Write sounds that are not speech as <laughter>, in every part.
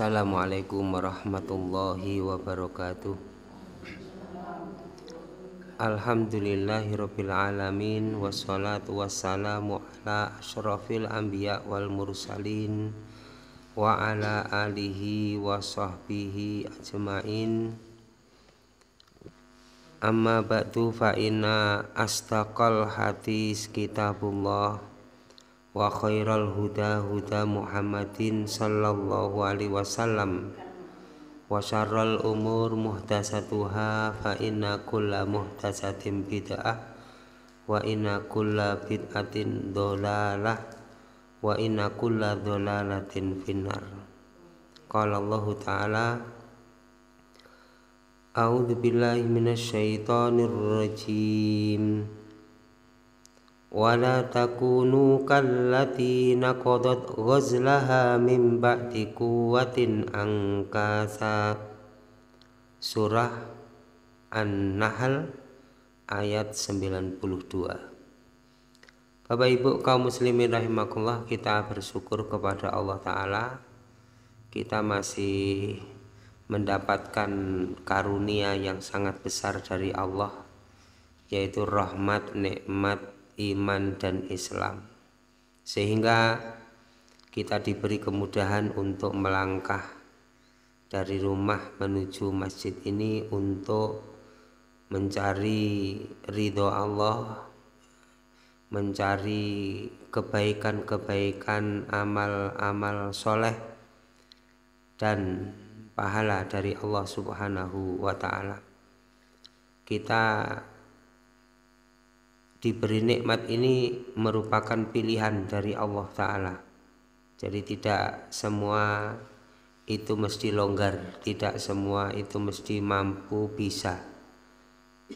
Assalamualaikum warahmatullahi wabarakatuh Alhamdulillahirabbil alamin wassalatu wassalamu ala ashrafil anbiya wal mursalin wa ala alihi wa sahbihi ajmain Amma ba'du fa'ina astaqal hadis kitabullah wa khairal huda huda Muhammadin sallallahu alaihi wasallam wa syarral umur muhtasatuha fa inna kulla muhtasatin bid'ah wa inna kulla bid'atin dolalah wa inna kulla dolalatin finnar qala Allah ta'ala A'udzu billahi minasyaitonir rajim. ولا تكونوا كالتي نقضت غزلها من بعد قوة أنكاسا Surah An-Nahl ayat 92 Bapak Ibu kaum muslimin rahimakumullah kita bersyukur kepada Allah Ta'ala kita masih mendapatkan karunia yang sangat besar dari Allah yaitu rahmat, nikmat, iman dan Islam sehingga kita diberi kemudahan untuk melangkah dari rumah menuju masjid ini untuk mencari ridho Allah mencari kebaikan-kebaikan amal-amal soleh dan pahala dari Allah subhanahu wa ta'ala kita diberi nikmat ini merupakan pilihan dari Allah Ta'ala jadi tidak semua itu mesti longgar tidak semua itu mesti mampu bisa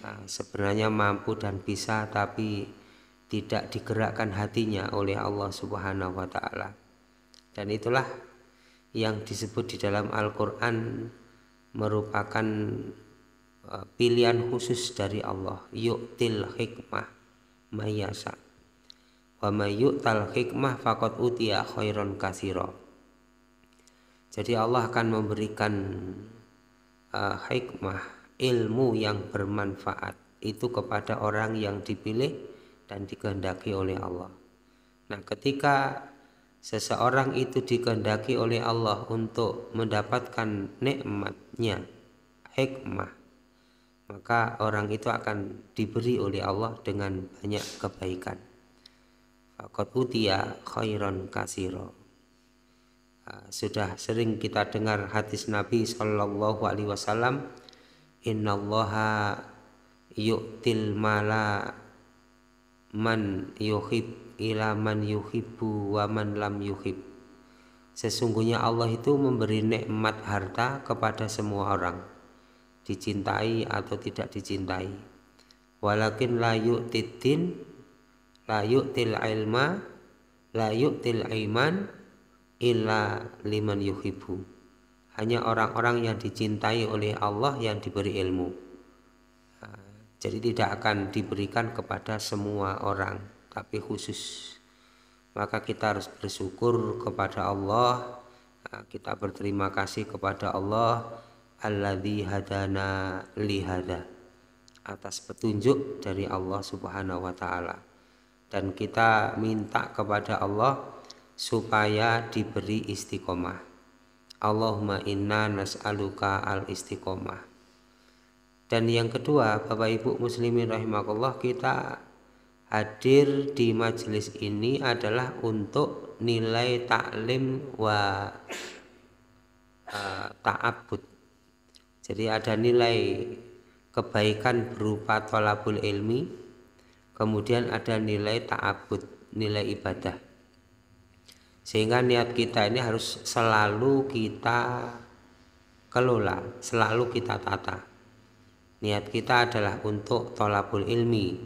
nah, sebenarnya mampu dan bisa tapi tidak digerakkan hatinya oleh Allah Subhanahu wa taala. Dan itulah yang disebut di dalam Al-Qur'an merupakan ah, pilihan khusus dari Allah, yu'til hikmah mayasa wa tal hikmah fakot utia khairon kasiro jadi Allah akan memberikan uh, hikmah ilmu yang bermanfaat itu kepada orang yang dipilih dan dikehendaki oleh Allah nah ketika seseorang itu dikehendaki oleh Allah untuk mendapatkan nikmatnya hikmah maka orang itu akan diberi oleh Allah dengan banyak kebaikan. Fakot utia khairon kasiro. Ah, sudah sering kita dengar hadis Nabi Shallallahu Alaihi Wasallam, Allaha yu'til mala man yuhib ila man yuhibbu wa man lam yuhib. Sesungguhnya Allah itu memberi nikmat harta kepada semua orang dicintai atau tidak dicintai walakin layuk titin layuk til ilma layuk til iman illa liman yuhibu hanya orang-orang yang dicintai oleh Allah yang diberi ilmu jadi tidak akan diberikan kepada semua orang tapi khusus maka kita harus bersyukur kepada Allah kita berterima kasih kepada Allah alladhi hadana lihada atas petunjuk dari Allah Subhanahu wa taala dan kita minta kepada Allah supaya diberi istiqomah Allahumma inna nas'aluka al istiqomah dan yang kedua Bapak Ibu muslimin rahimahullah kita hadir di majelis ini adalah untuk nilai taklim wa uh, eh, ta'abud jadi ada nilai kebaikan berupa tolabul ilmi, kemudian ada nilai ta'abud, nilai ibadah. Sehingga niat kita ini harus selalu kita kelola, selalu kita tata. Niat kita adalah untuk tolabul ilmi,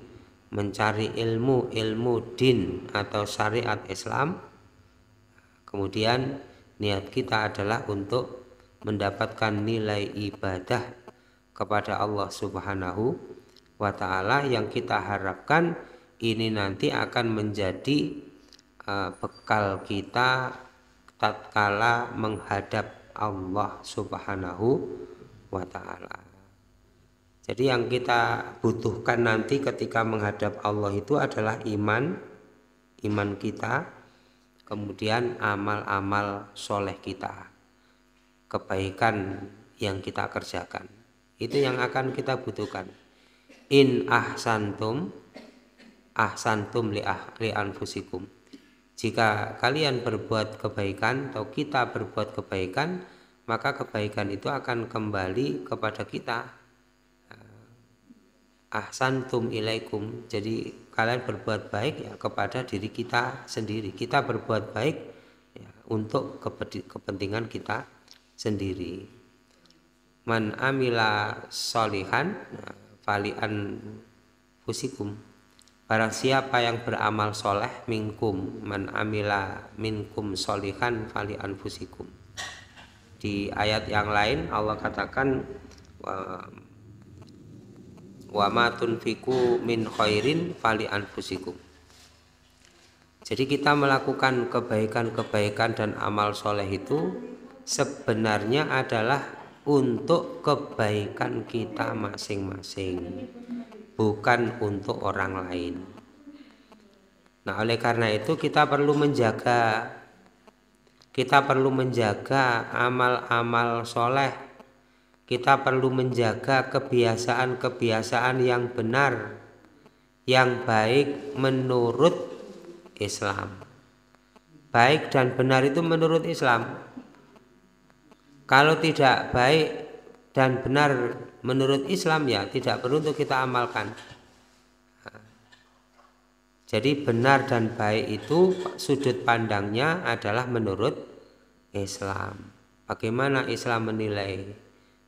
mencari ilmu, ilmu din atau syariat Islam. Kemudian niat kita adalah untuk mendapatkan nilai ibadah kepada Allah Subhanahu wa taala yang kita harapkan ini nanti akan menjadi e, bekal kita tatkala menghadap Allah Subhanahu wa taala. Jadi yang kita butuhkan nanti ketika menghadap Allah itu adalah iman, iman kita, kemudian amal-amal soleh kita kebaikan yang kita kerjakan. Itu yang akan kita butuhkan. In ahsantum ahsantum li, ah, li anfusikum. Jika kalian berbuat kebaikan atau kita berbuat kebaikan, maka kebaikan itu akan kembali kepada kita. Eh, ahsantum ilaikum. Jadi kalian berbuat baik ya kepada diri kita sendiri. Kita berbuat baik ya, untuk kepentingan kita sendiri man amila solihan nah, falian fusikum barang siapa yang beramal soleh minkum man amila minkum solihan falian fusikum di ayat yang lain Allah katakan wa ma tunfiku min khairin falian fusikum jadi kita melakukan kebaikan-kebaikan dan amal soleh itu sebenarnya adalah untuk kebaikan kita masing-masing, bukan untuk orang lain. Nah, oleh karena itu kita perlu menjaga kita perlu menjaga amal-amal soleh kita perlu menjaga kebiasaan-kebiasaan yang benar yang baik menurut Islam baik dan benar itu menurut Islam kalau tidak baik dan benar menurut Islam ya tidak perlu untuk kita amalkan. Jadi benar dan baik itu sudut pandangnya adalah menurut Islam. Bagaimana Islam menilai?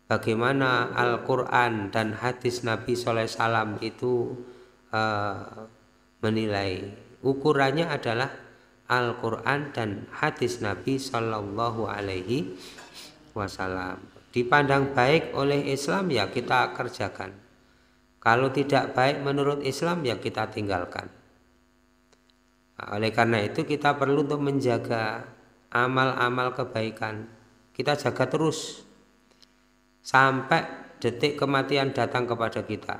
Bagaimana Al-Quran dan hadis Nabi SAW itu uh, menilai? Ukurannya adalah Al-Quran dan hadis Nabi Sallallahu Alaihi wasallam. Dipandang baik oleh Islam ya kita kerjakan. Kalau tidak baik menurut Islam ya kita tinggalkan. Nah, oleh karena itu kita perlu untuk menjaga amal-amal kebaikan. Kita jaga terus sampai detik kematian datang kepada kita.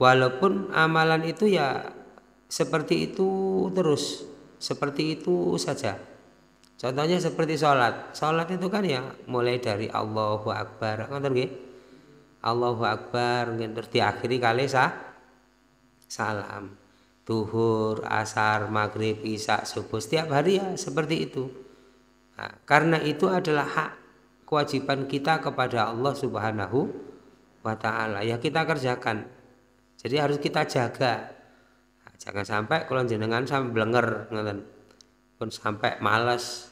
Walaupun amalan itu ya seperti itu terus, seperti itu saja. Contohnya seperti sholat. Sholat itu kan ya mulai dari Allahu Akbar. Ngoten nggih? Allahu Akbar terus diakhiri kali sah salam. Duhur, asar, maghrib, isya, subuh setiap hari ya seperti itu. Nah, karena itu adalah hak kewajiban kita kepada Allah Subhanahu wa taala. Ya kita kerjakan. Jadi harus kita jaga. Nah, jangan sampai kalau jenengan sampai blenger ngoten. Pun sampai malas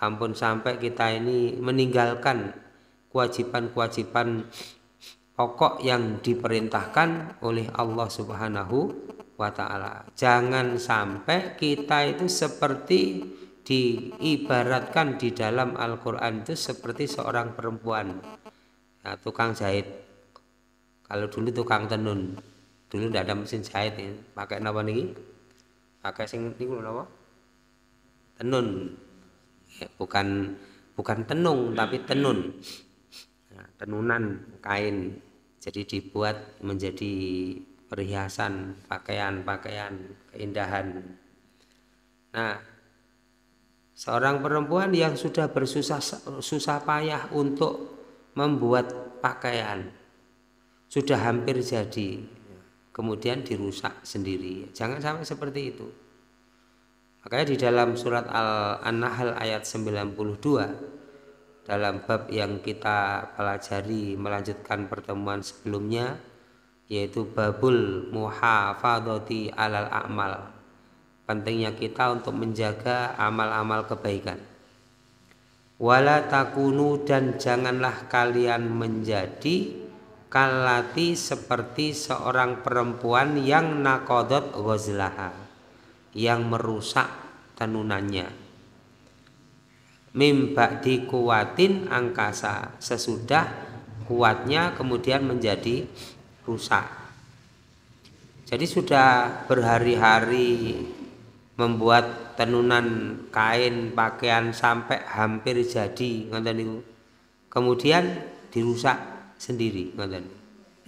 ampun sampai kita ini meninggalkan kewajiban-kewajiban pokok yang diperintahkan oleh Allah Subhanahu wa taala. Jangan sampai kita itu seperti diibaratkan di dalam Al-Qur'an itu seperti seorang perempuan. Ya, tukang jahit. Kalau dulu tukang tenun. Dulu tidak ada mesin jahit ini. Pakai napa niki? Pakai sing niku napa? Tenun bukan bukan tenung tapi tenun ya, tenunan kain jadi dibuat menjadi perhiasan pakaian-pakaian keindahan nah seorang perempuan yang sudah bersusah susah payah untuk membuat pakaian sudah hampir jadi kemudian dirusak sendiri jangan sampai seperti itu Makanya di dalam surat al an ayat 92 dalam bab yang kita pelajari melanjutkan pertemuan sebelumnya yaitu babul muhafadoti alal amal. Pentingnya kita untuk menjaga amal-amal kebaikan. Wala takunu dan janganlah kalian menjadi kalati seperti seorang perempuan yang nakodot ghozlaha yang merusak tenunannya mimba dikuatin angkasa sesudah kuatnya kemudian menjadi rusak jadi sudah berhari-hari membuat tenunan kain pakaian sampai hampir jadi ngoten kemudian dirusak sendiri ngoten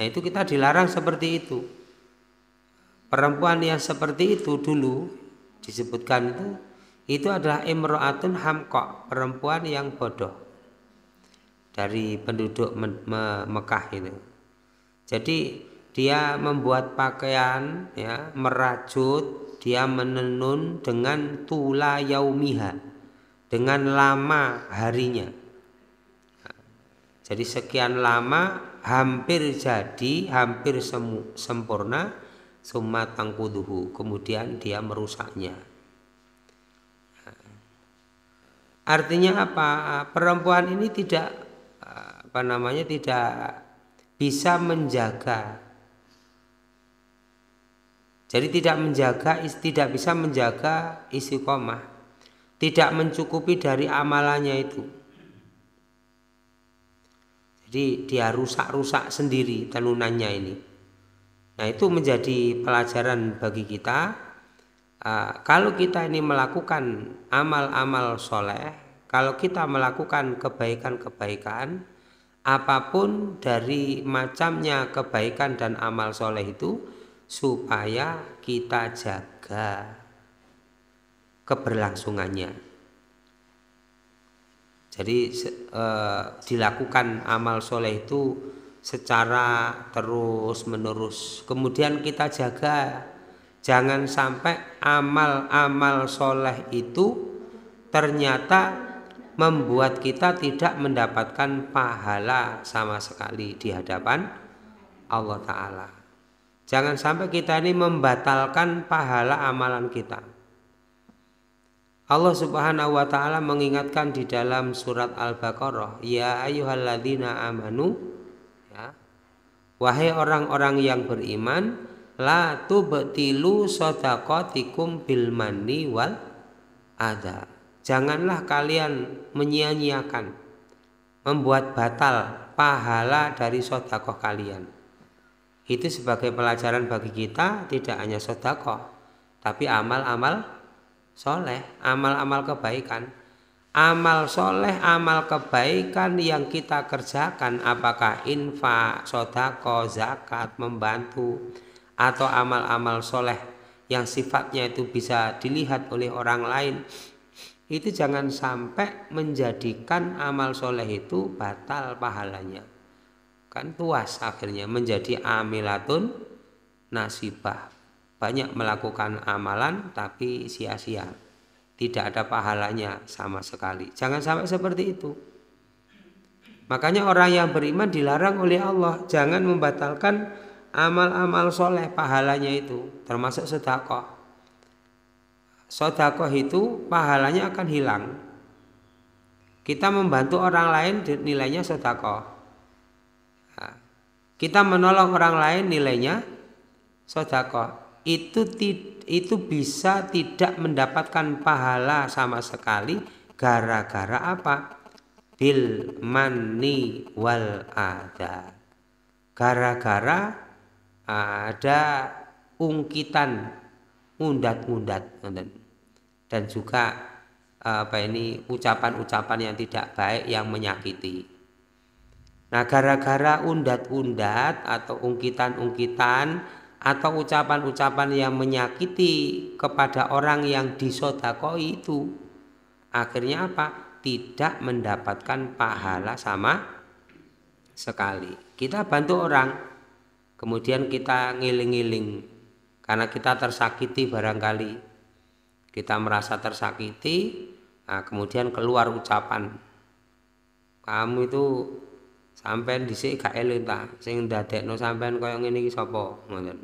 nah itu kita dilarang seperti itu perempuan yang seperti itu dulu disebutkan itu itu adalah imro'atun hamkok perempuan yang bodoh dari penduduk Me Me Mekah itu jadi dia membuat pakaian ya merajut dia menenun dengan tula yaumiha dengan lama harinya jadi sekian lama hampir jadi hampir sempurna summa tangkuduhu kemudian dia merusaknya artinya apa perempuan ini tidak apa namanya tidak bisa menjaga jadi tidak menjaga tidak bisa menjaga isi koma tidak mencukupi dari amalannya itu jadi dia rusak-rusak sendiri telunannya ini Nah, itu menjadi pelajaran bagi kita. Ah, kalau kita ini melakukan amal-amal soleh, kalau kita melakukan kebaikan-kebaikan, apapun dari macamnya kebaikan dan amal soleh itu, supaya kita jaga keberlangsungannya. Jadi, eh, dilakukan amal soleh itu secara terus menerus. Kemudian kita jaga jangan sampai amal-amal soleh itu ternyata membuat kita tidak mendapatkan pahala sama sekali di hadapan Allah Ta'ala. Jangan sampai kita ini membatalkan pahala amalan kita. Allah Subhanahu wa taala mengingatkan di dalam surat Al-Baqarah, "Ya ayuhalladzina amanu Wahai orang-orang yang beriman, la tubtilu sodakotikum bil mani wal ada. Janganlah kalian menyia-nyiakan, membuat batal pahala dari sodakoh kalian. Itu sebagai pelajaran bagi kita tidak hanya sodakoh, tapi amal-amal soleh, amal-amal kebaikan amal soleh, amal kebaikan yang kita kerjakan, apakah infak, sodako, zakat, membantu, atau amal-amal soleh yang sifatnya itu bisa dilihat oleh orang lain, itu jangan sampai menjadikan amal soleh itu batal pahalanya. Kan tuas akhirnya menjadi amilatun nasibah. Banyak melakukan amalan tapi sia-sia tidak ada pahalanya sama sekali. Jangan sampai seperti itu. Makanya orang yang beriman dilarang oleh Allah jangan membatalkan amal-amal soleh pahalanya itu termasuk sedekah. Sedekah itu pahalanya akan hilang. Kita membantu orang lain nilainya sedekah. Kita menolong orang lain nilainya sedekah. Itu tidak itu bisa tidak mendapatkan pahala sama sekali gara-gara apa? Bil mani wal ada. Gara-gara ada ungkitan undat-undat dan juga apa ini ucapan-ucapan yang tidak baik yang menyakiti. Nah, gara-gara undat-undat atau ungkitan-ungkitan atau ucapan-ucapan yang menyakiti kepada orang yang disodakoi itu akhirnya apa tidak mendapatkan pahala sama sekali kita bantu orang kemudian kita ngiling-ngiling karena kita tersakiti barangkali kita merasa tersakiti nah kemudian keluar ucapan kamu itu sampean dhisik gak eling ta sing ndadekno sampean kaya ngene iki sapa ngoten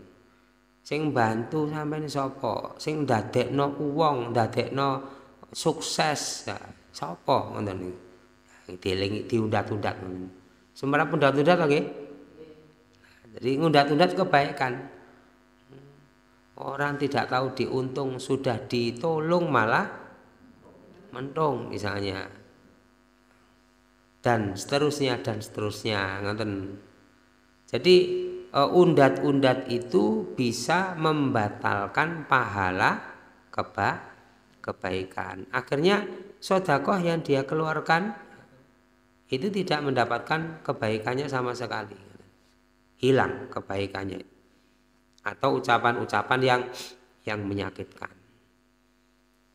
sing bantu sampean sapa sing ndadekno wong ndadekno sukses ya, sapa ngoten iki nah, dielingi diundat-undat ngoten sembarang undat-undat to jadi undat-undat kebaikan orang tidak tahu diuntung sudah ditolong malah mentung misalnya dan seterusnya dan seterusnya ngoten. Jadi eh, undat-undat itu bisa membatalkan pahala keba kebaikan. Akhirnya sodakoh yang dia keluarkan itu tidak mendapatkan kebaikannya sama sekali. Hilang kebaikannya. Atau ucapan-ucapan yang yang menyakitkan.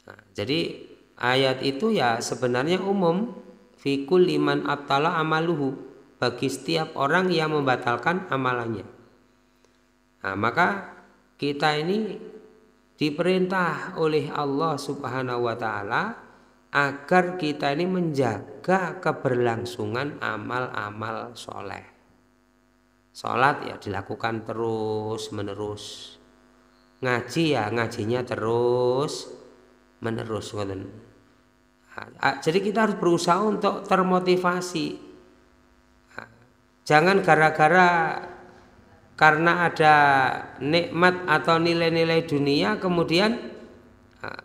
Nah, jadi ayat itu ya sebenarnya umum fi kulli abtala amaluhu bagi setiap orang yang membatalkan amalannya. Nah, maka kita ini diperintah oleh Allah Subhanahu wa taala agar kita ini menjaga keberlangsungan amal-amal soleh. Sholat ya dilakukan terus menerus. Ngaji ya ngajinya terus menerus. Ah, jadi kita harus berusaha untuk termotivasi ah, jangan gara-gara karena ada nikmat atau nilai-nilai dunia kemudian ah,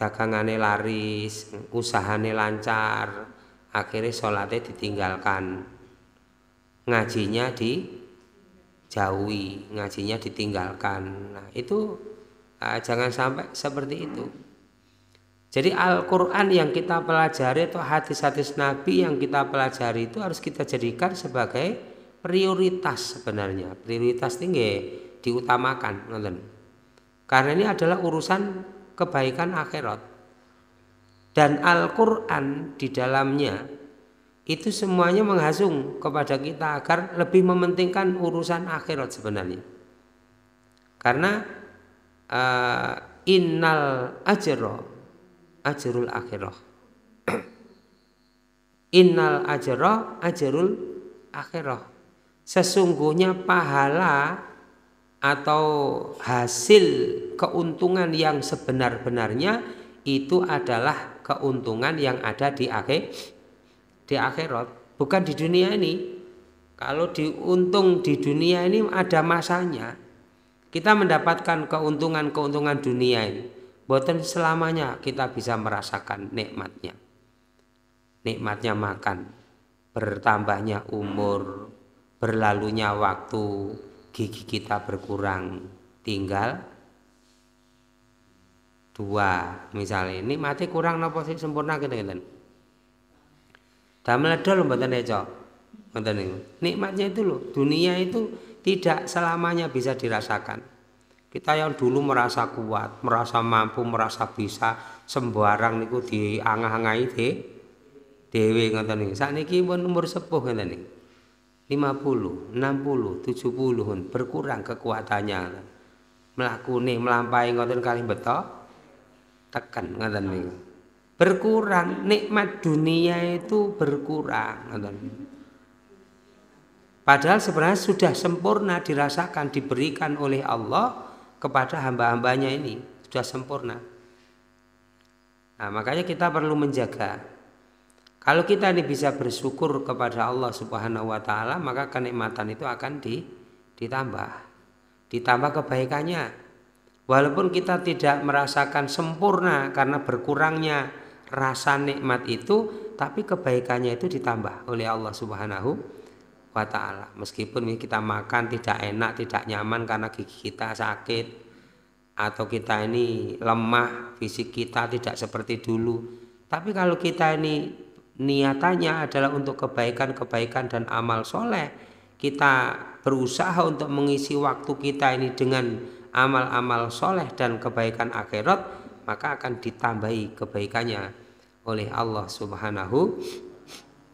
dagangannya laris usahanya lancar akhirnya sholatnya ditinggalkan ngajinya dijauhi ngajinya ditinggalkan nah itu jangan sampai seperti itu jadi Al-Quran yang kita pelajari atau hadis-hadis Nabi yang kita pelajari itu harus kita jadikan sebagai prioritas sebenarnya. Prioritas tinggi diutamakan. Karena ini adalah urusan kebaikan akhirat. Dan Al-Quran di dalamnya itu semuanya menghasung kepada kita agar lebih mementingkan urusan akhirat sebenarnya. Karena uh, innal ajro Ajarul akhirah <clears throat> innal ajarah ajarul akhirah sesungguhnya pahala atau hasil keuntungan yang sebenar-benarnya itu adalah keuntungan yang ada di akhir di akhirat bukan di dunia ini kalau diuntung di dunia ini ada masanya kita mendapatkan keuntungan-keuntungan dunia ini Boten selamanya kita bisa merasakan nikmatnya. Nikmatnya makan, bertambahnya umur, berlalunya waktu, gigi kita berkurang, tinggal dua misalnya ini mati kurang nopo sih sempurna gitu gitu damel dol mboten eco ya, mboten ya? nikmatnya itu loh dunia itu tidak selamanya bisa dirasakan kita yang dulu merasa kuat merasa mampu merasa bisa sembarang niku diangah-angahi de dhewe nih? Saat ini pun umur sepuh puluh, enam puluh, tujuh puluh, berkurang kekuatannya melakune melampaui ngoten kali betul? Tekan ngoten nih? berkurang nikmat dunia itu berkurang nih? padahal sebenarnya sudah sempurna dirasakan diberikan oleh Allah kepada hamba-hambanya ini sudah sempurna. Nah, makanya kita perlu menjaga. Kalau kita ini bisa bersyukur kepada Allah Subhanahu wa taala, maka kenikmatan itu akan di, ditambah. Ditambah kebaikannya. Walaupun kita tidak merasakan sempurna karena berkurangnya rasa nikmat itu, tapi kebaikannya itu ditambah oleh Allah Subhanahu wa ta'ala meskipun kita makan tidak enak tidak nyaman karena gigi kita sakit atau kita ini lemah fisik kita tidak seperti dulu tapi kalau kita ini niatannya adalah untuk kebaikan-kebaikan dan amal soleh kita berusaha untuk mengisi waktu kita ini dengan amal-amal soleh dan kebaikan akhirat maka akan ditambahi kebaikannya oleh Allah subhanahu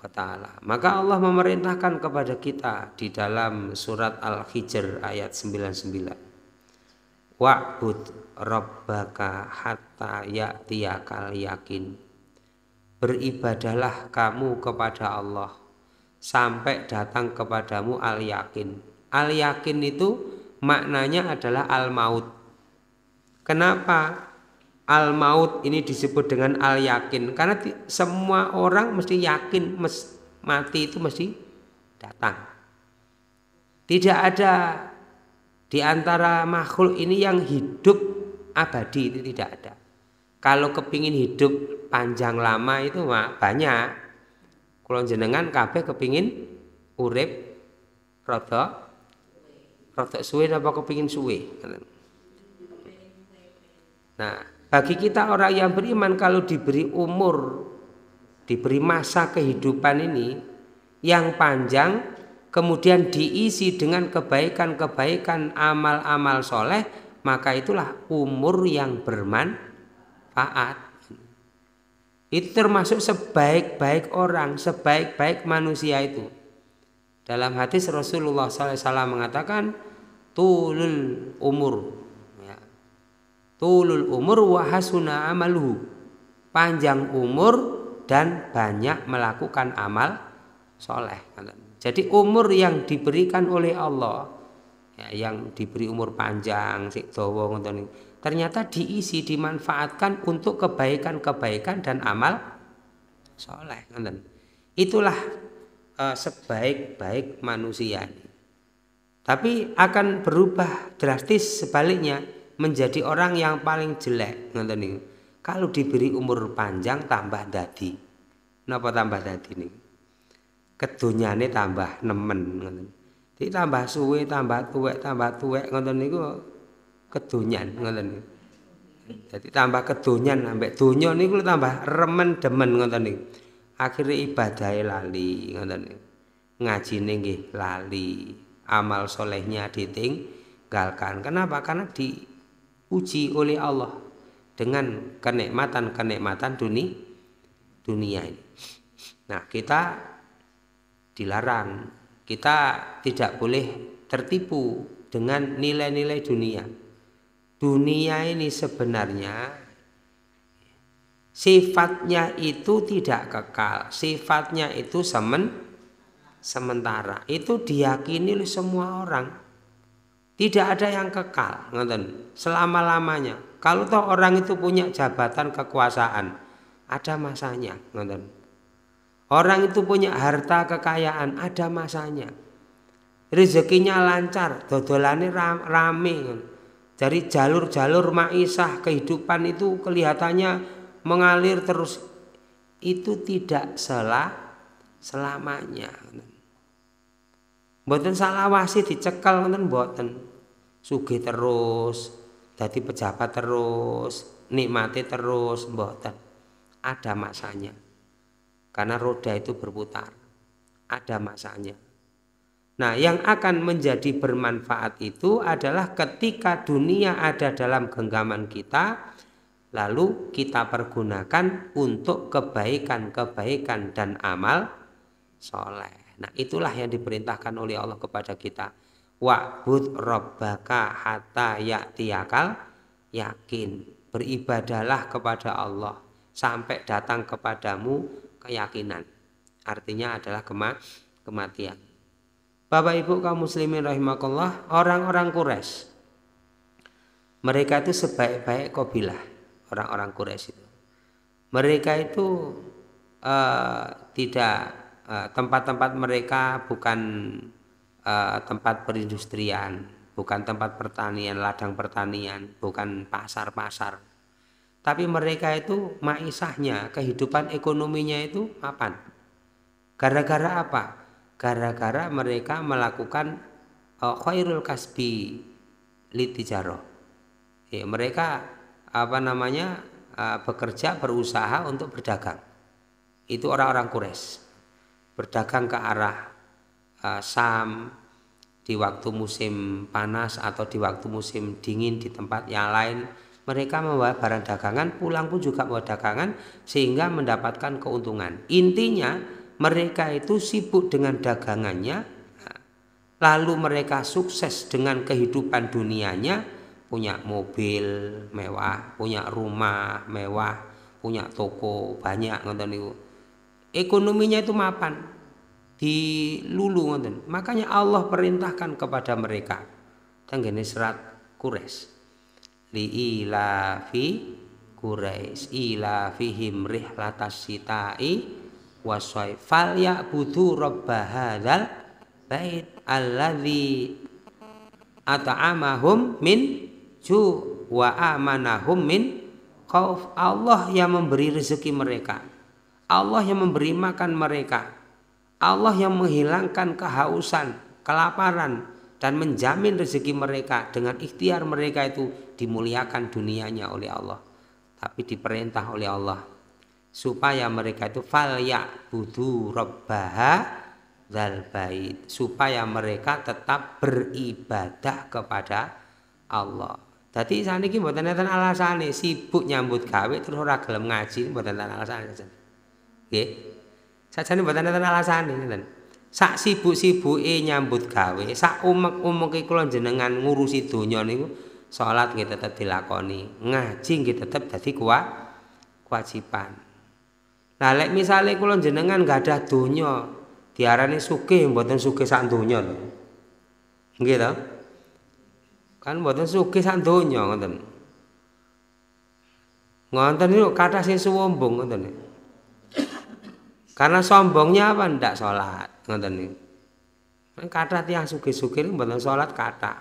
wa taala. Maka Allah memerintahkan kepada kita di dalam surat Al-Hijr ayat 99. Wa'bud rabbaka hatta ya'tiyakal yakin. Beribadalah kamu kepada Allah sampai datang kepadamu al-yakin. Al-yakin itu maknanya adalah al-maut. Kenapa al maut ini disebut dengan al yakin karena semua orang mesti yakin mes mati itu mesti datang tidak ada di antara makhluk ini yang hidup abadi itu tidak ada kalau kepingin hidup panjang lama itu mah banyak kalau jenengan kafe kepingin urip roto roto suwe apa kepingin suwe nah bagi kita orang yang beriman kalau diberi umur, diberi masa kehidupan ini yang panjang, kemudian diisi dengan kebaikan-kebaikan amal-amal soleh, maka itulah umur yang bermanfaat. Itu termasuk sebaik-baik orang, sebaik-baik manusia itu. Dalam hadis Rasulullah SAW mengatakan, tulul umur tulul umur wahasuna amaluhu panjang umur dan banyak melakukan amal soleh jadi umur yang diberikan oleh Allah ya, yang diberi umur panjang ternyata diisi dimanfaatkan untuk kebaikan-kebaikan dan amal soleh itulah uh, sebaik-baik manusia tapi akan berubah drastis sebaliknya menjadi orang yang paling jelek ngoten niku. Kalau diberi umur panjang tambah dadi. kenapa tambah dadi niku? Kedonyane tambah nemen ngoten. Jadi tambah suwe, tambah tuwek, tambah tuwek ngoten niku kedonyan ngoten niku. Jadi tambah nambah ambek donya niku tambah remen demen ngoten niku. akhirnya ibadah lali ngoten niku. ngaji nggih lali. Amal solehnya diting galkan Kenapa? Karena di uji oleh Allah dengan kenikmatan-kenikmatan dunia dunia ini. Nah, kita dilarang, kita tidak boleh tertipu dengan nilai-nilai dunia. Dunia ini sebenarnya sifatnya itu tidak kekal, sifatnya itu semen sementara. Itu diyakini oleh semua orang tidak ada yang kekal ngoten selama lamanya kalau toh orang itu punya jabatan kekuasaan ada masanya ngoten orang itu punya harta kekayaan ada masanya rezekinya lancar dodolane ram, rame dari jalur-jalur maisah kehidupan itu kelihatannya mengalir terus itu tidak salah selamanya salah wasi dicekel ngoten boten sugih terus jadi pejabat terus nikmati terus mboten ada masanya karena roda itu berputar ada masanya nah yang akan menjadi bermanfaat itu adalah ketika dunia ada dalam genggaman kita lalu kita pergunakan untuk kebaikan-kebaikan dan amal soleh. Nah itulah yang diperintahkan oleh Allah kepada kita wa'bud robbaka hatta yaktiakal yakin beribadalah kepada Allah sampai datang kepadamu keyakinan artinya adalah kema kematian Bapak Ibu kaum muslimin rahimakallah orang-orang Quraisy mereka itu sebaik-baik kobilah orang-orang Quraisy itu mereka itu uh, tidak eh, tempat-tempat uh, tempat -tempat mereka bukan Eh, tempat perindustrian, bukan tempat pertanian, ladang pertanian, bukan pasar-pasar. Tapi mereka itu maisahnya, kehidupan ekonominya itu mapan. Gara-gara apa? Gara-gara mereka melakukan eh, khairul kasbi litijaro. Ya, mereka apa namanya eh, bekerja berusaha untuk berdagang. Itu orang-orang kures berdagang ke arah uh, Sam di waktu musim panas atau di waktu musim dingin di tempat yang lain mereka membawa barang dagangan pulang pun juga membawa dagangan sehingga mendapatkan keuntungan intinya mereka itu sibuk dengan dagangannya lalu mereka sukses dengan kehidupan dunianya punya mobil mewah punya rumah mewah punya toko banyak nonton itu ekonominya itu mapan di lulu ngoten. Makanya Allah perintahkan kepada mereka tanggane serat Quraisy. Li ilafi Quraisy fihim rihlatas sitai wasai fal ya budu hadzal bait allazi at'amahum min ju wa amanahum min khauf Allah yang memberi rezeki mereka Allah yang memberi makan mereka Allah yang menghilangkan kehausan, kelaparan dan menjamin rezeki mereka dengan ikhtiar mereka itu dimuliakan dunianya oleh Allah tapi diperintah oleh Allah supaya mereka itu falya budu rabbaha dal bait supaya mereka tetap beribadah kepada Allah. Jadi saniki mboten alasan alasane sibuk nyambut gawe terus orang gelem ngaji mboten enten alasane. Nggih. Okay? Sajane mboten alasan ini ngeten. Sak sibuk e nyambut gawe, sak umek-umeke kula jenengan ngurusi donya niku salat kita tetap dilakoni, ngaji kita tetap jadi kuat kewajiban. Nah lek misale kula jenengan nggak donya, diarani sugih mboten suke, sak donya lho. Nggih to? Kan mboten sugih sak donya ngoten. Ngonten niku kata sih suwombong ngoten. Karena sombongnya apa? Ndak sholat. Ngoten niku. kata tiang suki suki ini buatan sholat kata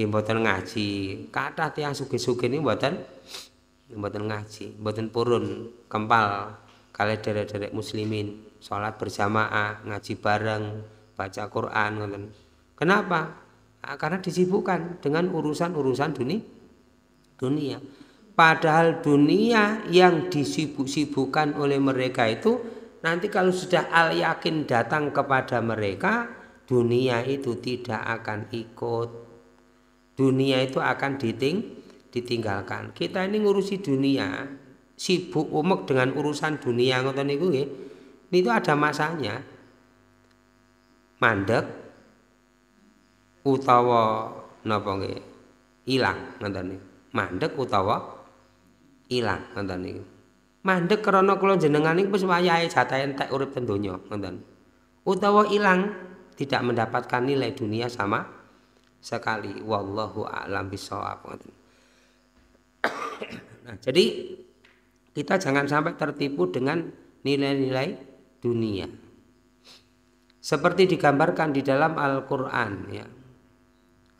ini buatan ngaji. tiang tiang suki ini ini ini buatan ngaji, buatan purun kempal kali derek-derek muslimin, sholat berjamaah, ngaji bareng, baca Quran ngoten. Kenapa? Ah, karena disibukkan dengan urusan-urusan dunia. Dunia. Padahal dunia yang disibuk-sibukkan oleh mereka itu Nanti kalau sudah al yakin datang kepada mereka, dunia itu tidak akan ikut. Dunia itu akan diting ditinggalkan. Kita ini ngurusi dunia, sibuk umek dengan urusan dunia ngoten niku nggih. Itu ada masanya. Mandek utawa napa nggih? Ilang ngoten niku. Mandek utawa ilang ngoten niku mandek krana kula jenengan niku wis wayahe jatah entek urip ten donya ngoten utawa ilang tidak mendapatkan nilai dunia sama sekali wallahu a'lam bisawab ngoten nah jadi kita jangan sampai tertipu dengan nilai-nilai dunia seperti digambarkan di dalam Al-Qur'an ya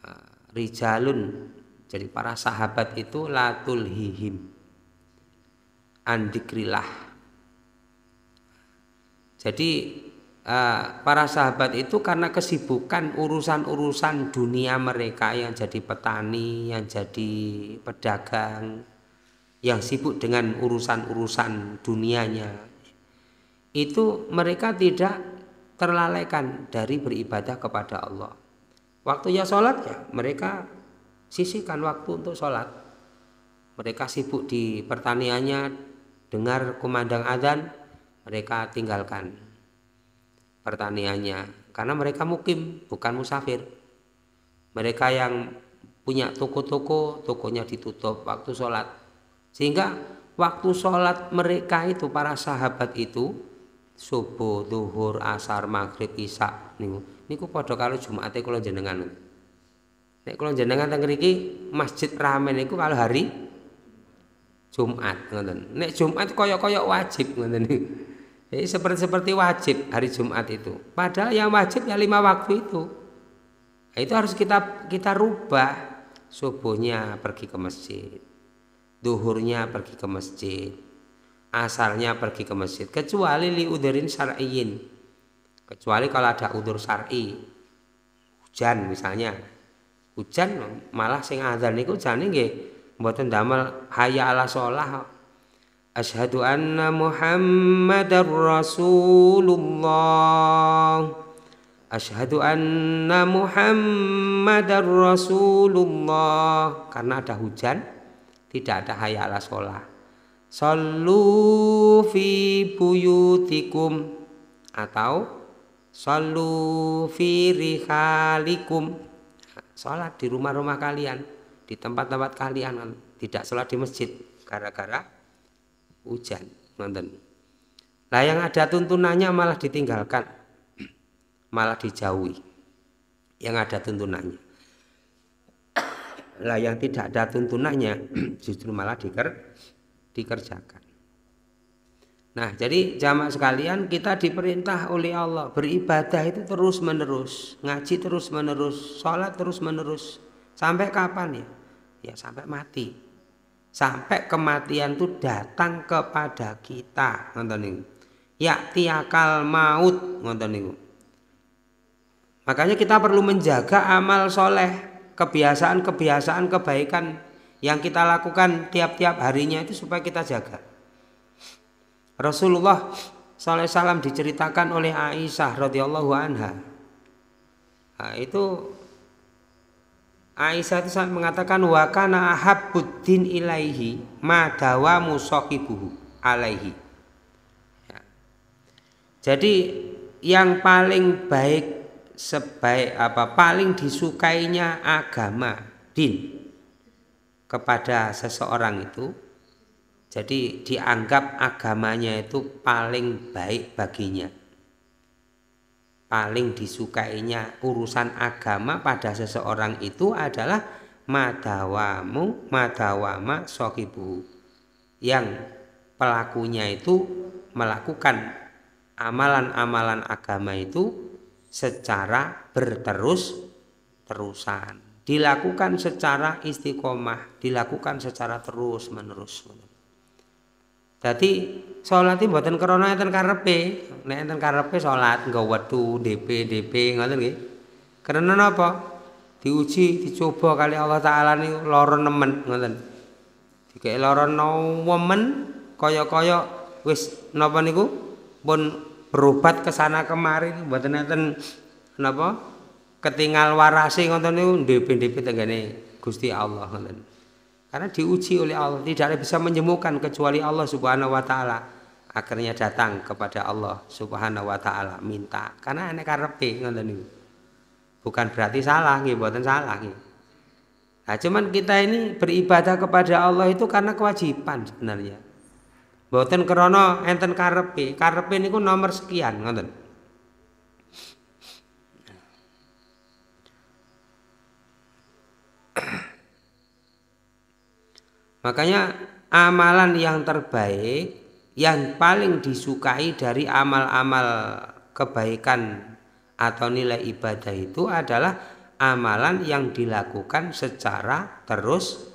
ah, rijalun jadi para sahabat itu latul hihim Andikrilah. Jadi eh, para sahabat itu karena kesibukan urusan-urusan dunia mereka yang jadi petani, yang jadi pedagang, yang sibuk dengan urusan-urusan dunianya, itu mereka tidak terlalaikan dari beribadah kepada Allah. Waktunya sholat ya, mereka sisihkan waktu untuk sholat. Mereka sibuk di pertaniannya, dengar kumandang adzan mereka tinggalkan pertaniannya karena mereka mukim bukan musafir mereka yang punya toko-toko tokonya ditutup waktu sholat sehingga waktu sholat mereka itu para sahabat itu subuh, duhur, asar, maghrib, isak ku niku kalau jumat Jumate kalau jenengan. nih kalau jenengan teng masjid ramen itu kalau hari Jumat ngoten. Nek Jumat koyok-koyok wajib ngoten. <laughs> Jadi seperti seperti wajib hari Jumat itu. Padahal yang wajib ya lima waktu itu. Nah, itu harus kita kita rubah. Subuhnya pergi ke masjid. Duhurnya pergi ke masjid. Asarnya pergi ke masjid. Kecuali li udurin Kecuali kalau ada udur syar'i. Hujan misalnya. Hujan malah sing azan hujan jane nggih mboten damel haya ala sholah asyhadu anna muhammadar rasulullah asyhadu anna muhammadar rasulullah karena ada hujan tidak ada haya ala sholah Sallu fi buyutikum atau Sallu fi rihalikum sholat di rumah-rumah kalian di tempat-tempat kalian kan. tidak sholat di masjid gara-gara hujan nonton lah yang ada tuntunannya malah ditinggalkan <clears throat> malah dijauhi yang ada tuntunannya lah yang tidak ada tuntunannya <clears throat> justru malah diker, dikerjakan nah jadi jamaah sekalian kita diperintah oleh Allah beribadah itu terus menerus ngaji terus menerus sholat terus menerus Sampai kapan ya? Ya sampai mati. Sampai kematian itu datang kepada kita, ngoten niku. Ya tiakal maut, ngoten niku. Makanya kita perlu menjaga amal soleh, kebiasaan-kebiasaan kebaikan yang kita lakukan tiap-tiap harinya itu supaya kita jaga. Rasulullah SAW diceritakan oleh Aisyah radhiyallahu anha. Nah, itu Aisyah itu mengatakan wa kana ahabbuddin ilaihi ma dawamu alaihi. Ya. Jadi yang paling baik sebaik apa paling disukainya agama din kepada seseorang itu jadi dianggap agamanya itu paling baik baginya paling disukainya urusan agama pada seseorang itu adalah madawamu madawama sokibu yang pelakunya itu melakukan amalan-amalan agama itu secara berterus terusan dilakukan secara istiqomah dilakukan secara terus menerus jadi sholat ini buatan krana enten karepe. Nek enten karepe sholat nggak waktu DP-DP ngoten nggih. Karena napa? Diuji, dicoba kali Allah taala niku lara nemen ngoten. loron lara woman koyok koyok wis napa niku pun berobat ke sana kemari buatan enten napa ketinggal warasi ngoten niku DP-DP tenggane Gusti Allah nggak ngoten. Karena diuji oleh Allah, tidak ada bisa menyembuhkan kecuali Allah Subhanahu wa taala akhirnya datang kepada Allah Subhanahu wa taala minta karena ini karepe ngoten Bukan berarti salah nggih, mboten salah nggih. Nah, cuman kita ini beribadah kepada Allah itu karena kewajiban sebenarnya. Mboten krono enten karepe, karepe niku nomor sekian ngoten. Makanya amalan yang terbaik yang paling disukai dari amal-amal kebaikan atau nilai ibadah itu adalah amalan yang dilakukan secara terus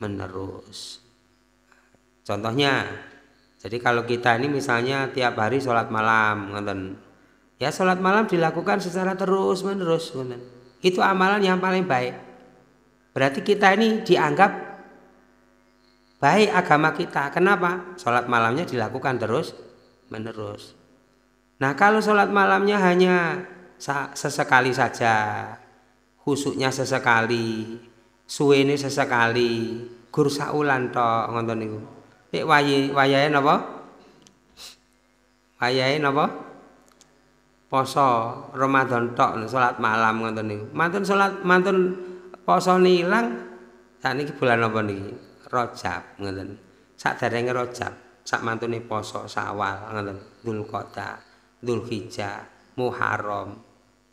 menerus. Contohnya, jadi kalau kita ini misalnya tiap hari sholat malam, ya sholat malam dilakukan secara terus menerus, Itu amalan yang paling baik. Berarti kita ini dianggap baik agama kita. Kenapa? Sholat malamnya dilakukan terus menerus. Nah kalau sholat malamnya hanya sesekali saja, khusuknya sesekali, suwe ini sesekali, gur saulan tok ngonton niku. Nek wayi wayahe napa? Poso Ramadan tok salat malam ngonton niku. Mantun salat mantun poso ilang sakniki bulan napa niki? rojab Rajab sak Saderenge rojab sak mantune poso dul kota dul Dzulhijjah, Muharram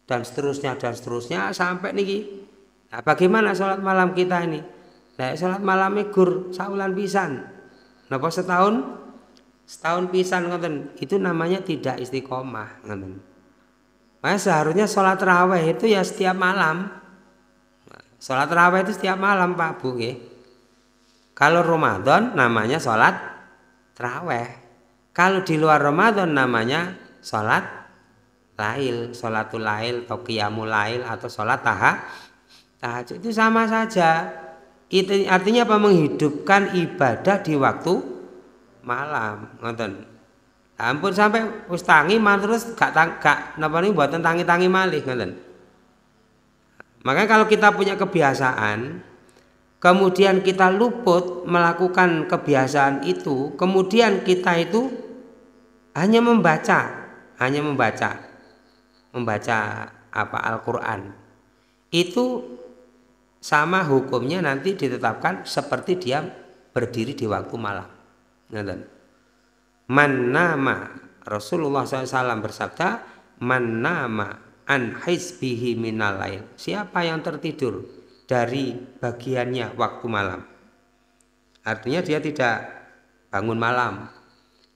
dan seterusnya dan seterusnya sampai niki. Nah, bagaimana sholat malam kita ini? Nah, sholat malam gur sahulan pisan. Napa setahun? Setahun pisan ngoten. Itu namanya tidak istiqomah ngoten. Nah, seharusnya sholat raweh itu ya setiap malam. Sholat raweh itu setiap malam Pak Bu ya. Kalau Ramadan namanya sholat traweh. Kalau di luar Ramadan namanya sholat lail, sholatul lail atau lail atau sholat taha, tahajud itu sama saja. Itu artinya apa menghidupkan ibadah di waktu malam, ngoten. Ya ampun sampai ustangi mal, terus gak tang, gak napa nih buat tangi-tangi malih ngoten. Makanya kalau kita punya kebiasaan kemudian kita luput melakukan kebiasaan itu, kemudian kita itu hanya membaca, hanya membaca, membaca apa Al-Quran itu sama hukumnya nanti ditetapkan seperti dia berdiri di waktu malam. Ngeten. Man nama Rasulullah SAW bersabda, man nama an hisbihi minal Siapa yang tertidur dari bagiannya waktu malam. Artinya dia tidak bangun malam,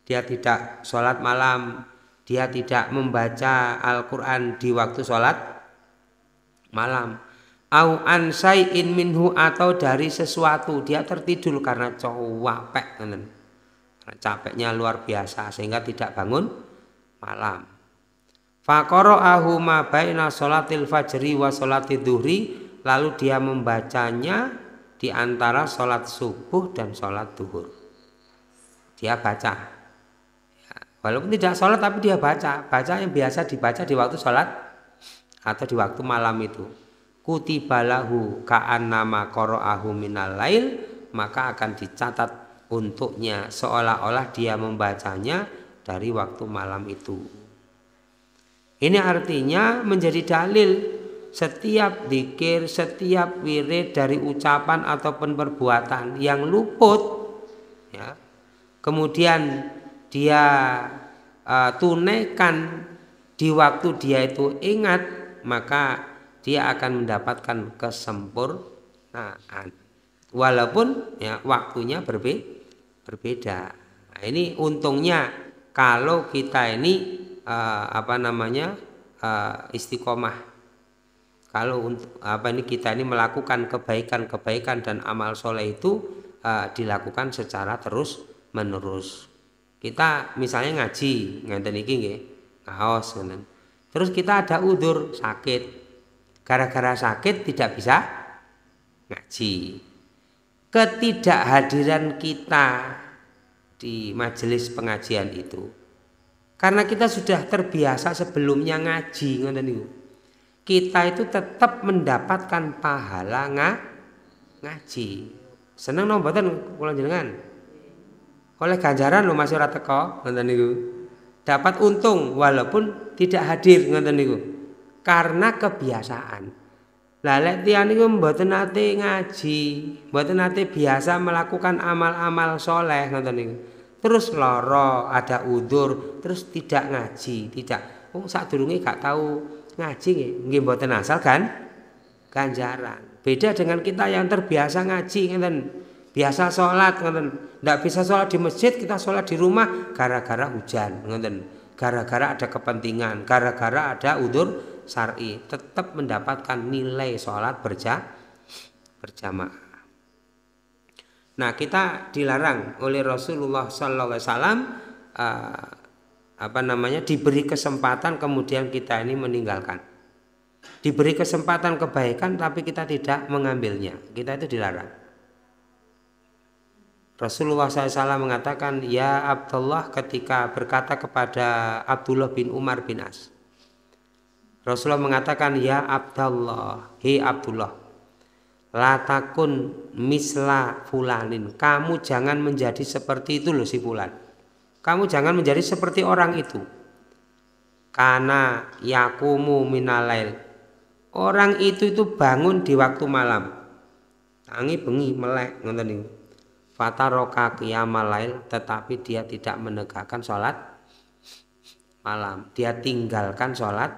dia tidak sholat malam, dia tidak membaca Al-Quran di waktu sholat malam. Au ansai'in minhu atau dari sesuatu dia tertidur karena capek capeknya luar biasa sehingga tidak bangun malam. Fakoro ahuma baina sholatil fajri wa solatil duhri lalu dia membacanya di antara sholat subuh dan sholat duhur. Dia baca. Ya, walaupun tidak sholat tapi dia baca. Baca yang biasa dibaca di waktu sholat atau di waktu malam itu. Kutibalahu ka'an nama koro'ahu minal lail maka akan dicatat untuknya seolah-olah dia membacanya dari waktu malam itu. Ini artinya menjadi dalil setiap dikir, setiap wirid dari ucapan ataupun perbuatan yang luput ya. Kemudian dia uh, tunaikan di waktu dia itu ingat maka dia akan mendapatkan kesempurnaan walaupun ya waktunya berbe berbeda nah, ini untungnya kalau kita ini uh, apa namanya uh, istiqomah kalau untuk apa ini kita ini melakukan kebaikan-kebaikan dan amal soleh itu uh, dilakukan secara terus menerus. Kita misalnya ngaji nganten iki nggih, ngaos ngeten. Terus kita ada udur sakit. Gara-gara sakit tidak bisa ngaji. Ketidakhadiran kita di majelis pengajian itu karena kita sudah terbiasa sebelumnya ngaji ngeten niku kita itu tetap mendapatkan pahala nga, ngaji. Seneng no mboten kula jenengan? Oleh ganjaran lo masih ora teko ngoten niku. Dapat untung walaupun tidak hadir ngoten niku. Karena kebiasaan. Lah lek itu niku mboten nate ngaji, mboten nate biasa melakukan amal-amal soleh ngoten niku. Terus loro, ada udur, terus tidak ngaji, tidak. Oh, sadurunge gak tahu ngaji nggih mboten asal kan ganjaran. Beda dengan kita yang terbiasa ngaji ngeten, biasa sholat ngeten, ndak bisa sholat di masjid, kita sholat di rumah gara-gara hujan ngeten, gara-gara ada kepentingan, gara-gara ada udur syar'i, tetap mendapatkan nilai sholat berja berjamaah. Nah kita dilarang oleh Rasulullah SAW uh, eh, apa namanya diberi kesempatan kemudian kita ini meninggalkan diberi kesempatan kebaikan tapi kita tidak mengambilnya kita itu dilarang Rasulullah SAW mengatakan ya Abdullah ketika berkata kepada Abdullah bin Umar bin As Rasulullah mengatakan ya Abdullah he Abdullah latakun misla fulanin kamu jangan menjadi seperti itu loh si fulan kamu jangan menjadi seperti orang itu. Karena yakumu minalail. Orang itu itu bangun di waktu malam. Tangi bengi melek ngoten niku. Fataroka qiyamalail tetapi dia tidak menegakkan sholat malam. Dia tinggalkan sholat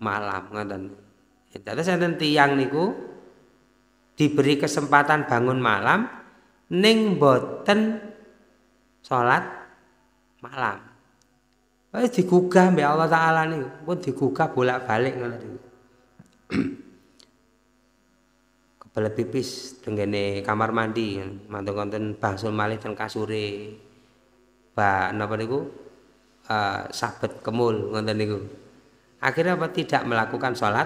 malam ngoten. saya nanti yang niku diberi kesempatan bangun malam ning boten sholat malam. Wis digugah mbek Allah taala niku, pun digugah bolak-balik ngono niku. <clears throat> Kepala pipis tenggene kamar mandi, mantung konten bangsul malih teng kasure. Ba napa niku? Uh, sabet kemul ngoten niku. Akhirnya apa tidak melakukan sholat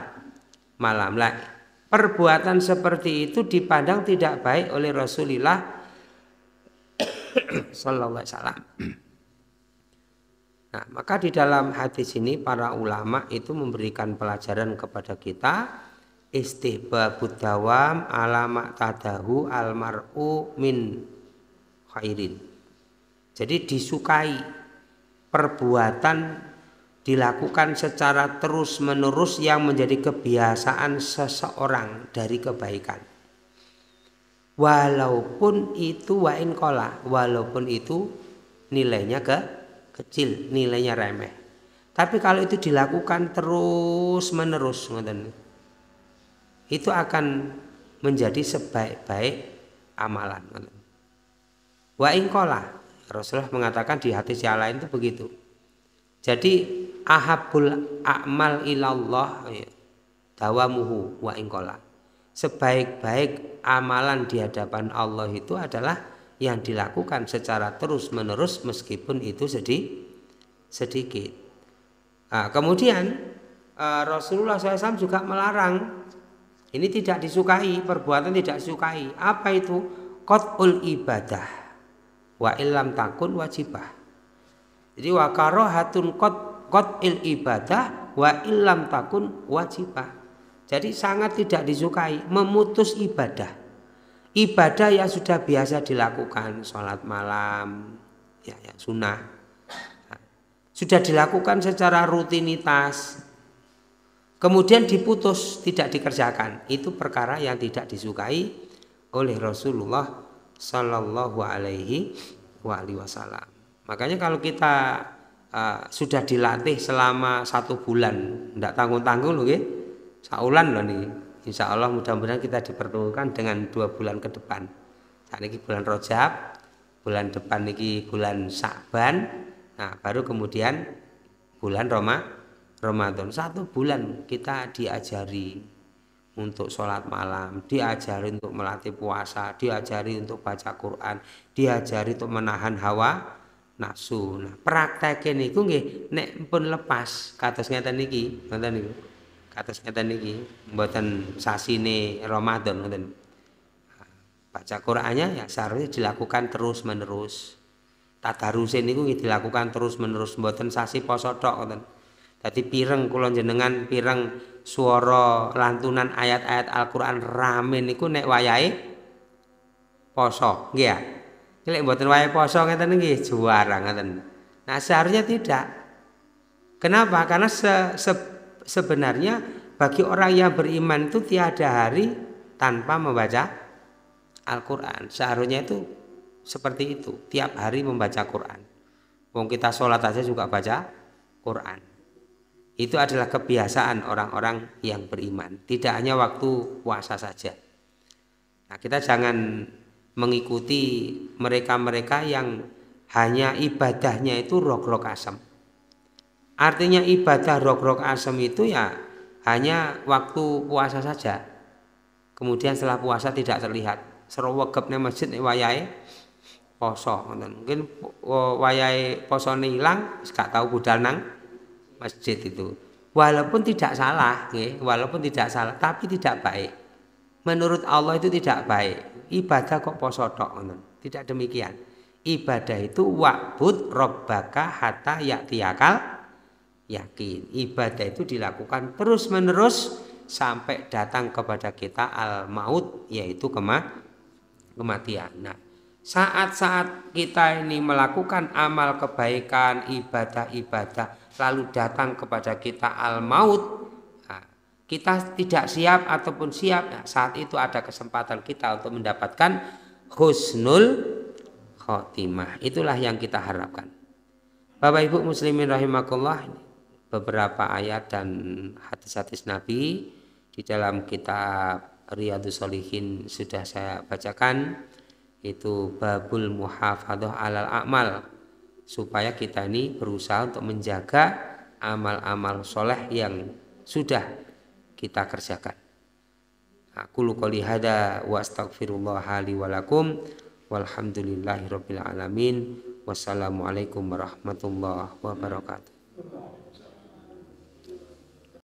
malam lah. Perbuatan seperti itu dipandang tidak baik oleh Rasulullah <clears throat> sallallahu alaihi wasallam. <clears throat> Nah, maka di dalam hadis ini para ulama itu memberikan pelajaran kepada kita istihbabud dawam alama tadahu almar'u min khairin. Jadi disukai perbuatan dilakukan secara terus-menerus yang menjadi kebiasaan seseorang dari kebaikan. Walaupun itu wain kola, walaupun itu nilainya ke kecil nilainya remeh tapi kalau itu dilakukan terus menerus itu akan menjadi sebaik-baik amalan wa ingkola Rasulullah mengatakan di hati yang lain itu begitu jadi ahabul amal ilallah ya, dawamuhu wa ingkola sebaik-baik amalan di hadapan Allah itu adalah yang dilakukan secara terus-menerus meskipun itu sedih sedikit. Nah, kemudian eh, Rasulullah SAW juga melarang ini tidak disukai perbuatan tidak disukai apa itu kotul ibadah wa ilam takun wajibah jadi wa karohatun kot il ibadah wa ilam takun wajibah jadi sangat tidak disukai memutus ibadah ibadah yang sudah biasa dilakukan sholat malam ya, ya sunnah sudah dilakukan secara rutinitas kemudian diputus tidak dikerjakan itu perkara yang tidak disukai oleh Rasulullah Shallallahu Alaihi Wasallam makanya kalau kita uh, sudah dilatih selama satu bulan tidak tanggung tanggung loh ya saulan loh nih Insya Allah mudah-mudahan kita dipertemukan dengan dua bulan ke depan. Saat ini bulan Rojab, bulan depan ini bulan Sa'ban, nah baru kemudian bulan Roma, Ramadan. Satu bulan kita diajari untuk sholat malam, diajari untuk melatih puasa, diajari untuk baca Quran, diajari untuk menahan hawa nafsu. Nah, praktek ini gue nek pun lepas, kata ngeten niki, ngeten kados ngeten buatan sasi sasine Ramadan ngoten. Baca Qur'annya ya seharusnya dilakukan terus-menerus. Tadarusin niku dilakukan terus-menerus buatan sasi poso tok Tadi Dadi pireng kula jenengan pireng suoro lantunan ayat-ayat Al-Qur'an rame niku nek wayahe poso, nggih ya. Nek mboten wayahe poso ngeten nggih juara ngeten. Nah seharusnya tidak. Kenapa? Karena se, se sebenarnya bagi orang yang beriman itu tiada hari tanpa membaca Al-Quran. Seharusnya itu seperti itu, tiap hari membaca Quran. Wong kita sholat aja juga baca Quran. Itu adalah kebiasaan orang-orang yang beriman. Tidak hanya waktu puasa saja. Nah, kita jangan mengikuti mereka-mereka yang hanya ibadahnya itu rok-rok asam Artinya ibadah rok-rok asem itu ya hanya waktu puasa saja. Kemudian setelah puasa tidak terlihat. Serowegepne masjid wayai poso Mungkin Mungkin poso nih hilang, gak tau budal nang masjid itu. Walaupun tidak salah, ya, walaupun tidak salah, tapi tidak baik. Menurut Allah itu tidak baik. Ibadah kok poso tok Tidak demikian. Ibadah itu wa'bud robbaka hatta yaktiakal yakin ibadah itu dilakukan terus menerus sampai datang kepada kita al maut yaitu kema kematian nah saat-saat kita ini melakukan amal kebaikan ibadah-ibadah lalu datang kepada kita al maut nah, kita tidak siap ataupun siap nah, saat itu ada kesempatan kita untuk mendapatkan husnul khotimah itulah yang kita harapkan Bapak Ibu muslimin rahimakumullah beberapa ayat dan hadis-hadis Nabi di dalam kitab Riyadus Solihin sudah saya bacakan itu babul muhafadah alal amal supaya kita ini berusaha untuk menjaga amal-amal soleh yang sudah kita kerjakan. Aku luka hada wa astagfirullahali walakum walhamdulillahi rabbil alamin. Wassalamualaikum warahmatullahi wabarakatuh.